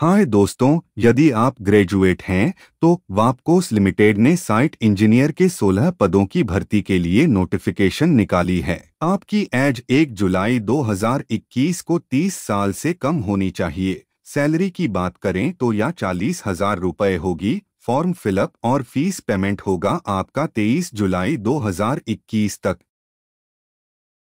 हाय दोस्तों यदि आप ग्रेजुएट हैं तो वापकोस लिमिटेड ने साइट इंजीनियर के 16 पदों की भर्ती के लिए नोटिफिकेशन निकाली है आपकी एज 1 जुलाई 2021 को 30 साल से कम होनी चाहिए सैलरी की बात करें तो यह चालीस हजार रूपए होगी फॉर्म फिलअप और फीस पेमेंट होगा आपका 23 जुलाई 2021 तक